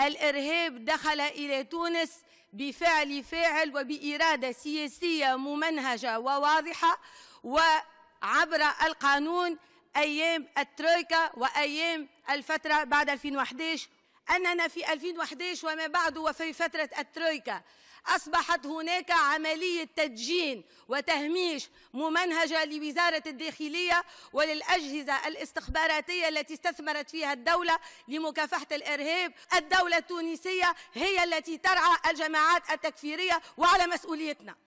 الإرهاب دخل إلى تونس بفعل فاعل وبإرادة سياسية ممنهجة وواضحة وعبر القانون أيام الترويكا وأيام الفترة بعد 2011 أننا في 2011 وما بعد وفي فترة الترويكا أصبحت هناك عملية تدجين وتهميش ممنهجة لوزارة الداخلية وللأجهزة الاستخباراتية التي استثمرت فيها الدولة لمكافحة الإرهاب الدولة التونسية هي التي ترعى الجماعات التكفيرية وعلى مسؤوليتنا